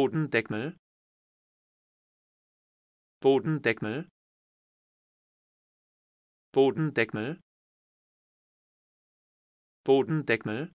Bodendeckel Bodendeckel Bodendeckel Bodendeckel